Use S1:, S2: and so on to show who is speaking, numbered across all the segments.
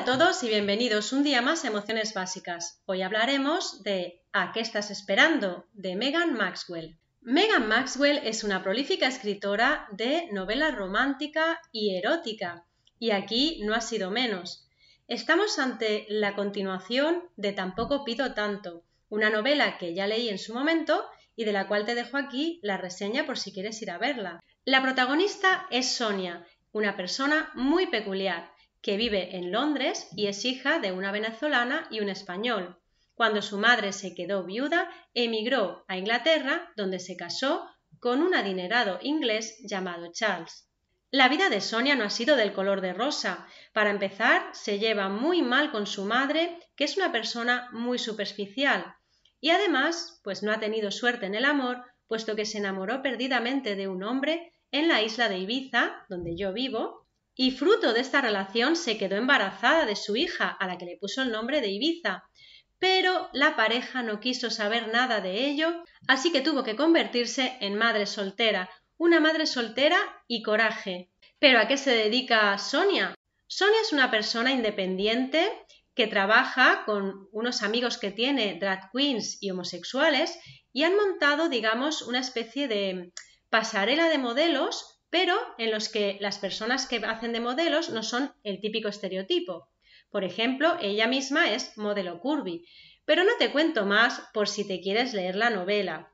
S1: Hola a todos y bienvenidos un día más a Emociones Básicas. Hoy hablaremos de ¿A qué estás esperando? de Megan Maxwell. Megan Maxwell es una prolífica escritora de novela romántica y erótica, y aquí no ha sido menos. Estamos ante la continuación de Tampoco pido tanto, una novela que ya leí en su momento y de la cual te dejo aquí la reseña por si quieres ir a verla. La protagonista es Sonia, una persona muy peculiar que vive en Londres y es hija de una venezolana y un español. Cuando su madre se quedó viuda, emigró a Inglaterra, donde se casó con un adinerado inglés llamado Charles. La vida de Sonia no ha sido del color de rosa. Para empezar, se lleva muy mal con su madre, que es una persona muy superficial. Y además, pues no ha tenido suerte en el amor, puesto que se enamoró perdidamente de un hombre en la isla de Ibiza, donde yo vivo, y fruto de esta relación se quedó embarazada de su hija, a la que le puso el nombre de Ibiza. Pero la pareja no quiso saber nada de ello, así que tuvo que convertirse en madre soltera, una madre soltera y coraje. Pero ¿a qué se dedica Sonia? Sonia es una persona independiente que trabaja con unos amigos que tiene drag queens y homosexuales y han montado, digamos, una especie de pasarela de modelos pero en los que las personas que hacen de modelos no son el típico estereotipo. Por ejemplo, ella misma es modelo curvy, pero no te cuento más por si te quieres leer la novela.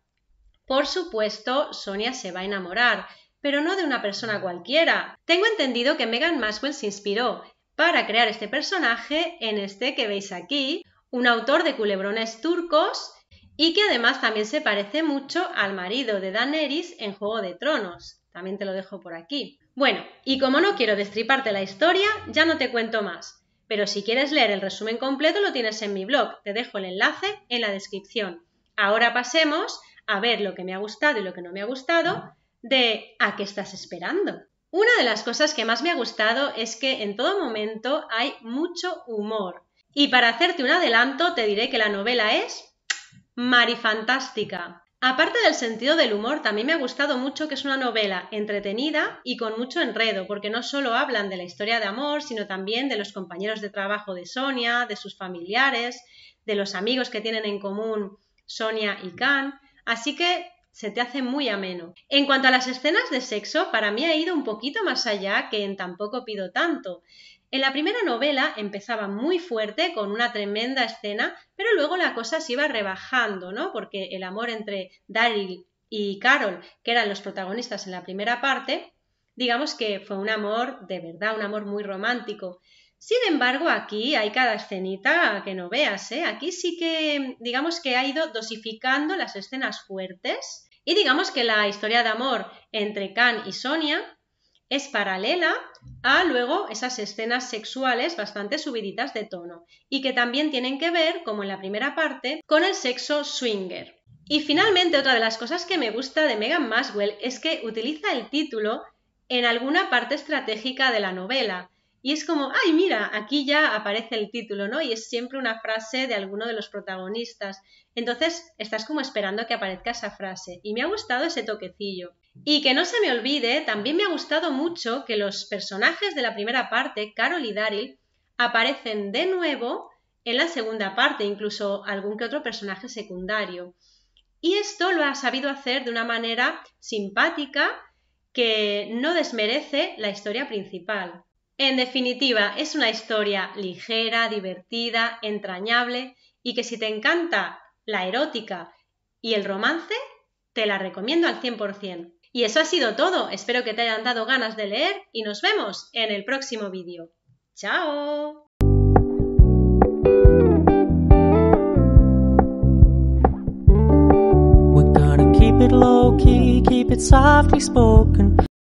S1: Por supuesto, Sonia se va a enamorar, pero no de una persona cualquiera. Tengo entendido que Megan Maswell se inspiró para crear este personaje en este que veis aquí, un autor de culebrones turcos y que además también se parece mucho al marido de Daenerys en Juego de Tronos. También te lo dejo por aquí. Bueno, y como no quiero destriparte la historia, ya no te cuento más. Pero si quieres leer el resumen completo lo tienes en mi blog, te dejo el enlace en la descripción. Ahora pasemos a ver lo que me ha gustado y lo que no me ha gustado de ¿a qué estás esperando? Una de las cosas que más me ha gustado es que en todo momento hay mucho humor. Y para hacerte un adelanto te diré que la novela es Marifantástica. Aparte del sentido del humor, también me ha gustado mucho que es una novela entretenida y con mucho enredo, porque no solo hablan de la historia de amor, sino también de los compañeros de trabajo de Sonia, de sus familiares, de los amigos que tienen en común Sonia y Khan. Así que se te hace muy ameno. En cuanto a las escenas de sexo, para mí ha ido un poquito más allá que en Tampoco pido tanto. En la primera novela empezaba muy fuerte con una tremenda escena, pero luego la cosa se iba rebajando, ¿no? Porque el amor entre Daryl y Carol, que eran los protagonistas en la primera parte, digamos que fue un amor de verdad, un amor muy romántico. Sin embargo, aquí hay cada escenita que no veas, ¿eh? Aquí sí que, digamos que ha ido dosificando las escenas fuertes y digamos que la historia de amor entre Khan y Sonia es paralela a luego esas escenas sexuales bastante subiditas de tono y que también tienen que ver, como en la primera parte, con el sexo swinger. Y finalmente, otra de las cosas que me gusta de Megan Maswell es que utiliza el título en alguna parte estratégica de la novela, y es como, ay, mira, aquí ya aparece el título, ¿no? Y es siempre una frase de alguno de los protagonistas. Entonces, estás como esperando que aparezca esa frase. Y me ha gustado ese toquecillo. Y que no se me olvide, también me ha gustado mucho que los personajes de la primera parte, Carol y Daryl, aparecen de nuevo en la segunda parte, incluso algún que otro personaje secundario. Y esto lo ha sabido hacer de una manera simpática que no desmerece la historia principal. En definitiva, es una historia ligera, divertida, entrañable y que si te encanta la erótica y el romance, te la recomiendo al 100%. Y eso ha sido todo. Espero que te hayan dado ganas de leer y nos vemos en el próximo vídeo. ¡Chao!